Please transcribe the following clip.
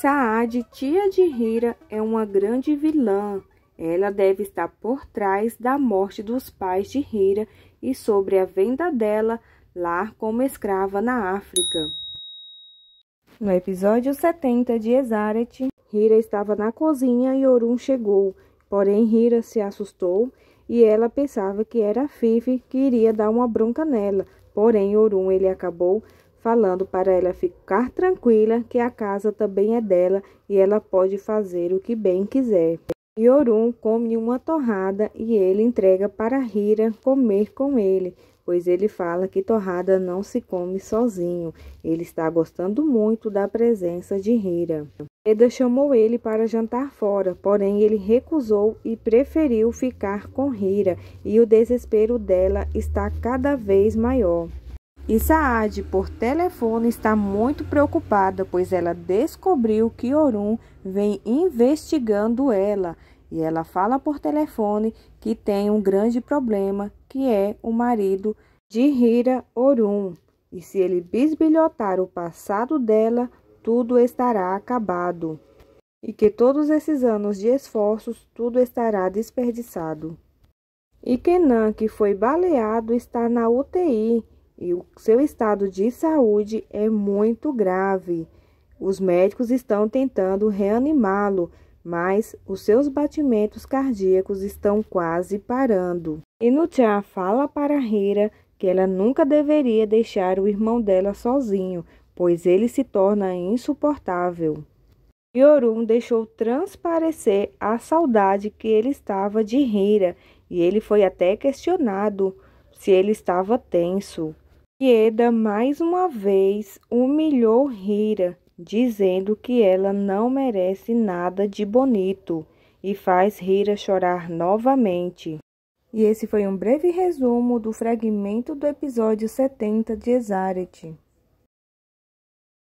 Saad, tia de Hira, é uma grande vilã. Ela deve estar por trás da morte dos pais de Hira e sobre a venda dela lá como escrava na África. No episódio 70 de Exaret, Hira estava na cozinha e Orun chegou. Porém, Hira se assustou e ela pensava que era Fife que iria dar uma bronca nela. Porém, Orun ele acabou falando para ela ficar tranquila que a casa também é dela e ela pode fazer o que bem quiser. Yorun come uma torrada e ele entrega para Hira comer com ele, pois ele fala que torrada não se come sozinho. Ele está gostando muito da presença de Hira. Eda chamou ele para jantar fora, porém ele recusou e preferiu ficar com Hira, e o desespero dela está cada vez maior. E Saad, por telefone, está muito preocupada, pois ela descobriu que Orun vem investigando ela. E ela fala por telefone que tem um grande problema, que é o marido de Hira Orun. E se ele bisbilhotar o passado dela, tudo estará acabado. E que todos esses anos de esforços, tudo estará desperdiçado. E Kenan, que foi baleado, está na UTI e o seu estado de saúde é muito grave. Os médicos estão tentando reanimá-lo, mas os seus batimentos cardíacos estão quase parando. Inutia fala para Hira que ela nunca deveria deixar o irmão dela sozinho, pois ele se torna insuportável. Yorun deixou transparecer a saudade que ele estava de Hira e ele foi até questionado se ele estava tenso. Ieda mais uma vez humilhou Rira, dizendo que ela não merece nada de bonito e faz Rira chorar novamente. E esse foi um breve resumo do fragmento do episódio 70 de Exaret.